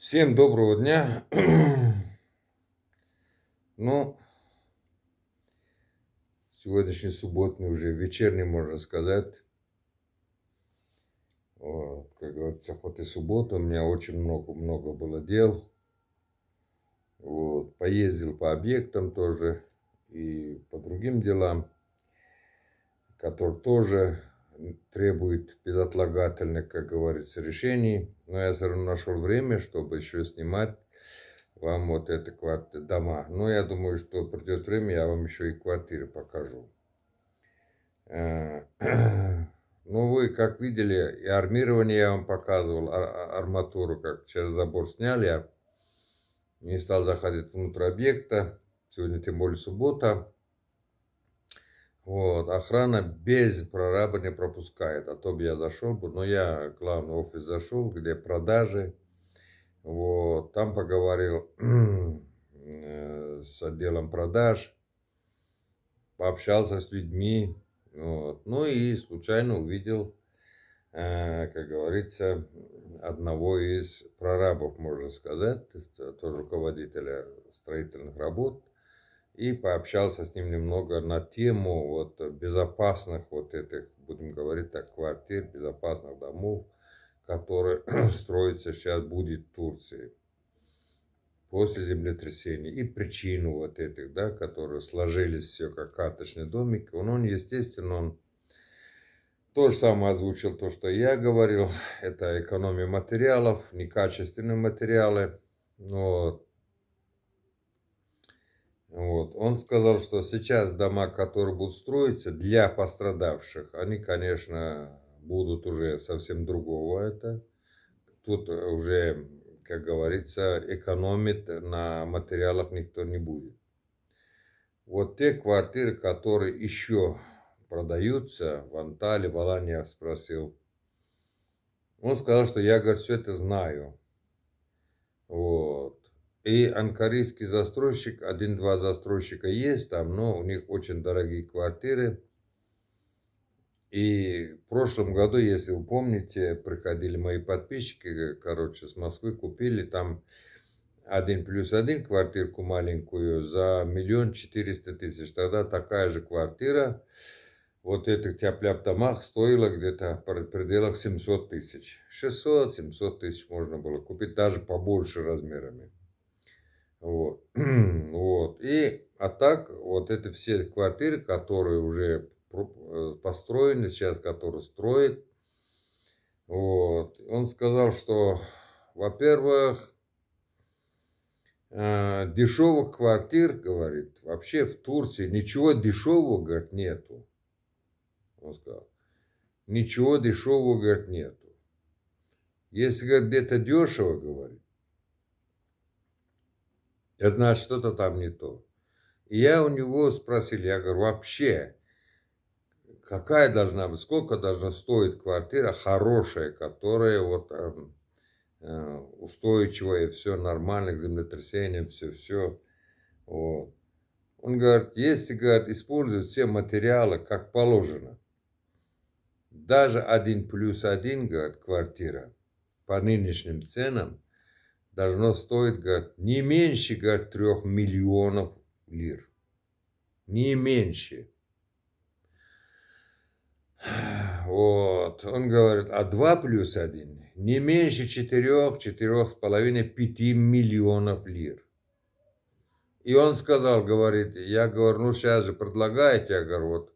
Всем доброго дня. Ну, сегодняшний субботний уже вечерний, можно сказать. Вот, как говорится, хоть и суббота, у меня очень много-много было дел. Вот, поездил по объектам тоже и по другим делам, которые тоже требует безотлагательных, как говорится, решений. Но я все равно нашел время, чтобы еще снимать вам вот это квартиры, дома. Но я думаю, что придет время, я вам еще и квартиры покажу. Э, ну, вы, как видели, и армирование я вам показывал, ар а, арматуру, как через забор сняли. Я не стал заходить внутрь объекта. Сегодня тем более суббота. Вот, охрана без прораба не пропускает, а то бы я зашел бы, но я главный офис зашел, где продажи, вот, там поговорил э, с отделом продаж, пообщался с людьми, вот, ну и случайно увидел, э, как говорится, одного из прорабов, можно сказать, тоже руководителя строительных работ, и пообщался с ним немного на тему вот безопасных вот этих, будем говорить так, квартир, безопасных домов, которые строятся сейчас будет в Турции после землетрясения и причину вот этих, да, которые сложились все как карточный домик. Он, ну, он естественно, он то же самое озвучил то, что я говорил. Это экономия материалов, некачественные материалы. Вот вот. Он сказал, что сейчас дома, которые будут строиться для пострадавших, они, конечно, будут уже совсем другого это. Тут уже, как говорится, экономит на материалах никто не будет. Вот те квартиры, которые еще продаются в Анталии, в Алане, спросил. Он сказал, что я, говорит, все это знаю. Вот. И анкарийский застройщик, один-два застройщика есть там, но у них очень дорогие квартиры. И в прошлом году, если вы помните, приходили мои подписчики, короче, с Москвы, купили там один плюс один квартирку маленькую за миллион четыреста тысяч. Тогда такая же квартира вот этих тяп домах стоила где-то в пределах 700 тысяч. 600-700 тысяч можно было купить даже побольше размерами. Вот. вот. И, а так, вот это все квартиры, которые уже э, построены, сейчас которые строят. Вот. Он сказал, что, во-первых, э, дешевых квартир, говорит, вообще в Турции ничего дешевого, говорит, нету. Он сказал, ничего дешевого, говорит, нету. Если, говорит, где-то дешево, говорит, это значит, что-то там не то. И я у него спросил, я говорю, вообще, какая должна быть, сколько должна стоить квартира хорошая, которая вот эм, э, устойчивая, все нормально, к землетрясениям, все-все. Вот. Он говорит, если, говорит, использовать все материалы как положено, даже один плюс один, говорит, квартира по нынешним ценам – должно стоить, говорит, не меньше, говорит, трех миллионов лир. Не меньше. Вот. Он говорит, а два плюс один, не меньше четырех, четырех с половиной, пяти миллионов лир. И он сказал, говорит, я говорю, ну сейчас же предлагайте, я говорю, вот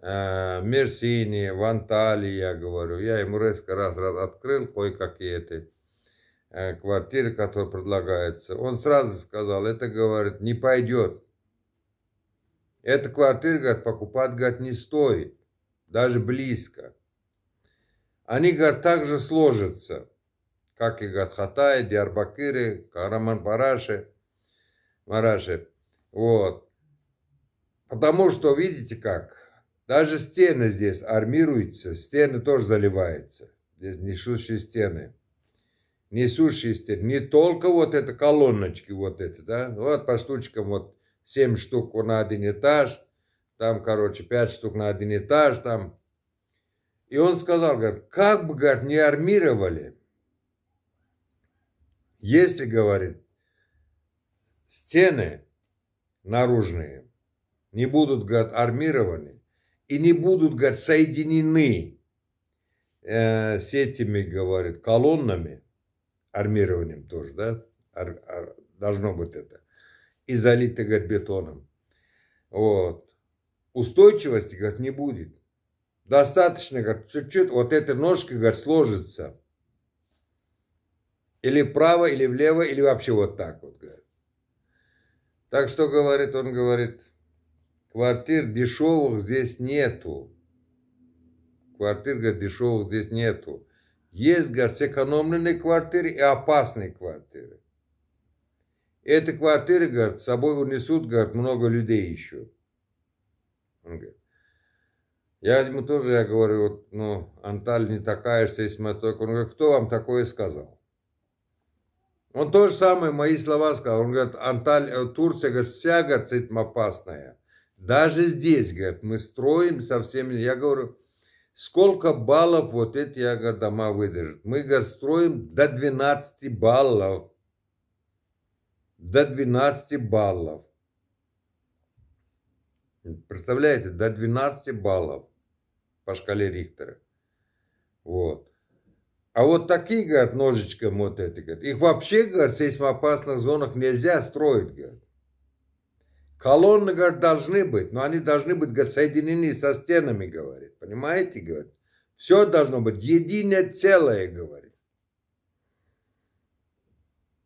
э, Мерсини, Вантали, я говорю, я ему резко раз, раз открыл кое-какие эти Э, квартиры, которая предлагается, он сразу сказал, это, говорит, не пойдет. Эта квартира, говорит, покупать, говорит, не стоит, даже близко. Они, говорит, же сложатся, как и, говорит, Хатай, Диарбакыры, Караман-Бараши, Мараши. Вот. Потому что, видите как, даже стены здесь армируются, стены тоже заливаются. Здесь несущие стены несущиеся, не только вот это колоночки вот это, да, ну вот по штучкам вот 7 штук на один этаж, там, короче, 5 штук на один этаж, там. И он сказал, говорит, как бы, говорит, не армировали, если, говорит, стены наружные не будут, говорит, армированы и не будут, говорит, соединены э, с этими, говорит, колоннами, армированием тоже, да, ар, ар, должно быть это, и залито, говорит, бетоном. Вот. Устойчивости, говорит, не будет. Достаточно, говорит, чуть-чуть, вот этой ножка, говорит, сложится. Или вправо, или влево, или вообще вот так вот, говорит. Так что, говорит, он говорит, квартир дешевых здесь нету. Квартир, говорит, дешевых здесь нету есть сэкономленные квартиры и опасные квартиры. Эти квартиры, говорит, с собой унесут, говорит, много людей еще. Он говорит, я ему тоже, я говорю, вот, ну, Анталь не такая же сейсмоток. Он говорит, кто вам такое сказал? Он то же самое, мои слова сказал. Он говорит, Анталь, э, Турция, говорит, вся, говорит, сейсмопасная. Даже здесь, говорит, мы строим со всеми. Я говорю, Сколько баллов вот эти агродома выдержат? Мы строим до 12 баллов. До 12 баллов. Представляете, до 12 баллов по шкале Рихтера. Вот. А вот такие, говорят, ножичком вот эти, говорят, их вообще, говорят, в сейсмоопасных зонах нельзя строить, говорят. Колонны, говорит, должны быть, но они должны быть, соединены со стенами, говорит. Понимаете, говорит? Все должно быть единое целое, говорит.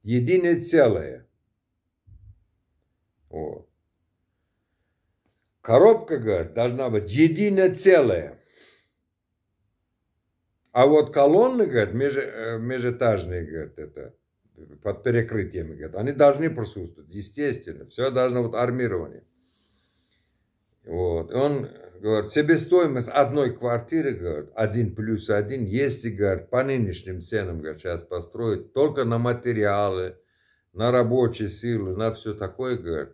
Единое целое. О, Коробка, говорит, должна быть единое целое. А вот колонны, говорит, э, межэтажные, говорит, это под перекрытиями. Говорит, они должны присутствовать, естественно. Все должно быть армирование. Вот. И он говорит, себестоимость одной квартиры, говорит, один плюс один, если, говорит, по нынешним ценам, говорит, сейчас построить только на материалы, на рабочие силы, на все такое, говорит,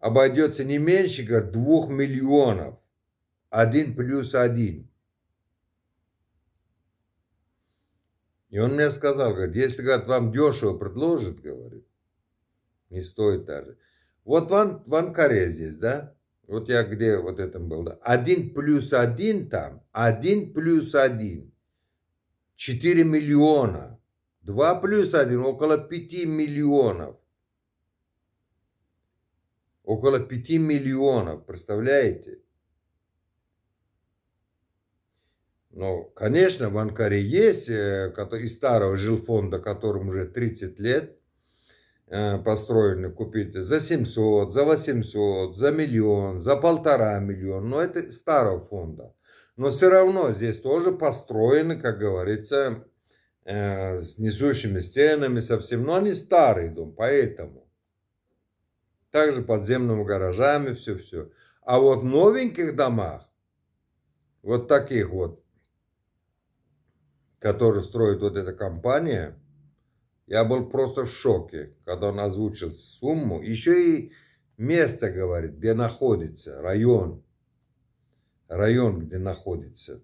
обойдется не меньше, говорит, двух миллионов. Один плюс один. И он мне сказал, говорит, если, говорит, вам дешево предложат, говорит, не стоит даже. Вот ван, в Анкаре здесь, да? Вот я где вот это был, да? Один плюс один там, один плюс один. четыре миллиона. Два плюс один около пяти миллионов. Около пяти миллионов, представляете? Ну, конечно, в Анкаре есть э, из старого жилфонда, которым уже 30 лет э, построены, купить за 700, за 800, за миллион, за полтора миллиона. Но это старого фонда. Но все равно здесь тоже построены, как говорится, э, с несущими стенами совсем, но они старый дом, поэтому. Также подземными гаражами все-все. А вот в новеньких домах, вот таких вот, который строит вот эта компания, я был просто в шоке, когда он озвучил сумму. Еще и место говорит, где находится, район. Район, где находится.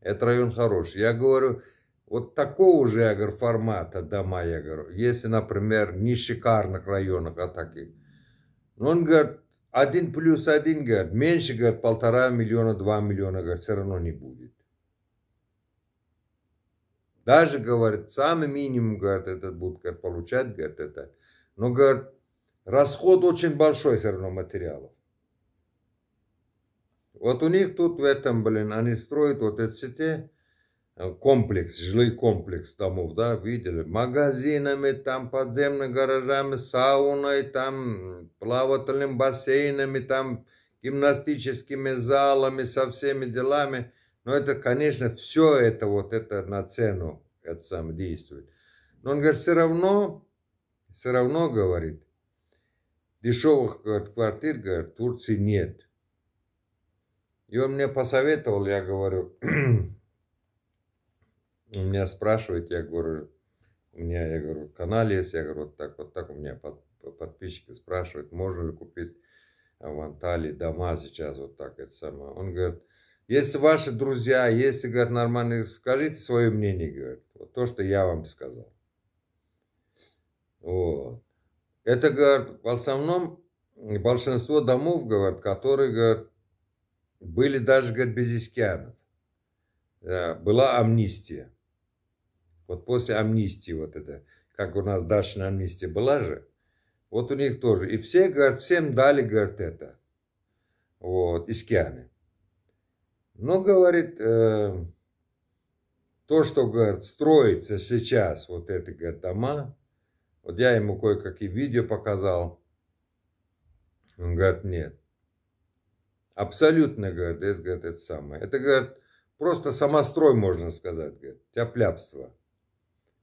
Это район хороший. Я говорю, вот такого же, я говорю, формата дома, я говорю, если, например, не шикарных районах, а таких. Но он говорит, один плюс один, говорит, меньше, говорит, полтора миллиона, два миллиона, говорит, все равно не будет. Даже, говорит, самый минимум, говорит, этот будут получать, говорит, это. Но, говорит, расход очень большой все равно материалов. Вот у них тут в этом, блин, они строят вот эти сети, э, комплекс, жилой комплекс домов, да, видели, магазинами, там подземными гаражами, сауной, там плавательными бассейнами, там гимнастическими залами, со всеми делами. Но это, конечно, все это вот это на цену это сам действует. Но он говорит, все равно, все равно, говорит, дешевых говорит, квартир, говорит, в Турции нет. И он мне посоветовал, я говорю, у меня спрашивает, я говорю, у меня, я говорю, канал есть, я говорю, вот так, вот так у меня под, подписчики спрашивают, можно ли купить а, в Анталии дома сейчас вот так, это самое. Он говорит, если ваши друзья, если, говорят, нормальные, скажите свое мнение, говорят. Вот то, что я вам сказал. Вот. Это, говорят, в основном большинство домов, говорят, которые, говорят, были даже, говорят, без искианов. была амнистия. Вот после амнистии вот это, как у нас дачная амнистия была же, вот у них тоже. И все, говорят, всем дали, говорят, это. Вот, искианы. Но, говорит, э, то, что, говорит, строится сейчас, вот это, говорит, дома, вот я ему кое-какие видео показал, он говорит, нет. Абсолютно, говорит, это, говорит, это самое. Это, говорит, просто самострой, можно сказать, говорит, тяплябство.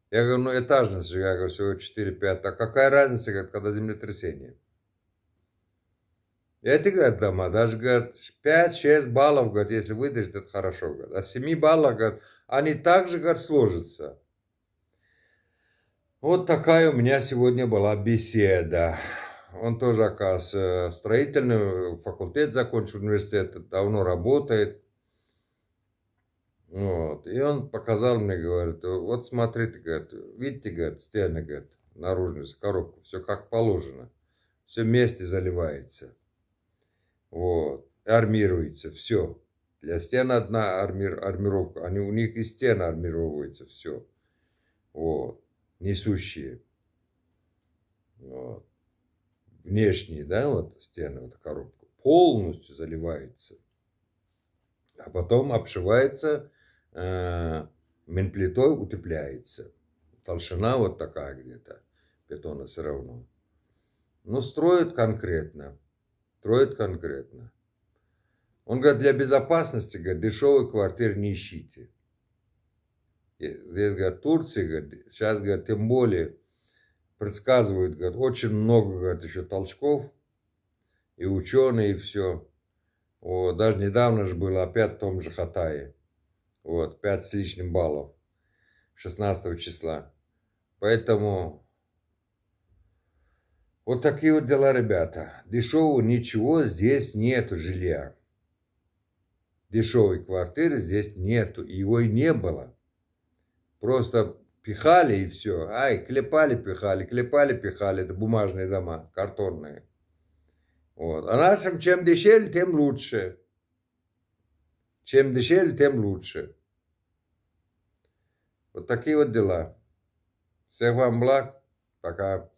Я говорю, ну этажность же, я говорю, всего 4-5, а какая разница, говорит, когда землетрясение? Я тебе, говорит, дома, даже, говорит, 5-6 баллов, говорит, если выдержит, это хорошо, говорит. А 7 баллов, говорит, они также, говорит, сложатся. Вот такая у меня сегодня была беседа. Он тоже, оказывается, строительный факультет закончил университет, давно работает. Вот. И он показал мне, говорит, вот смотрите, говорит, видите, говорит, стены, говорит, наружную коробку, все как положено. Все вместе заливается. Вот. Армируется все. Для стен одна арми армировка. Они, у них и стены армировываются все. Вот. Несущие. Вот. Внешние, да, вот стены, вот коробка. Полностью заливается. А потом обшивается э, менплитой, утепляется. Толщина вот такая где-то. Бетона все равно. Но ну, строят конкретно Троит конкретно. Он говорит, для безопасности, говорит, дешевых квартир не ищите. Здесь, говорит, Турция, говорит, сейчас, говорит, тем более предсказывают, говорит, очень много, говорит, еще толчков, и ученые, и все. Вот, даже недавно же было опять в том же Хатае. Вот, 5 с лишним баллов 16 числа. Поэтому вот такие вот дела, ребята. Дешевого ничего здесь нету жилья. Дешевой квартиры здесь нету, его и не было. Просто пихали и все. Ай, клепали, пихали, клепали, пихали. Это бумажные дома, картонные. Вот. А нашим чем дешевле, тем лучше. Чем дешевле, тем лучше. Вот такие вот дела. Всех вам благ. Пока.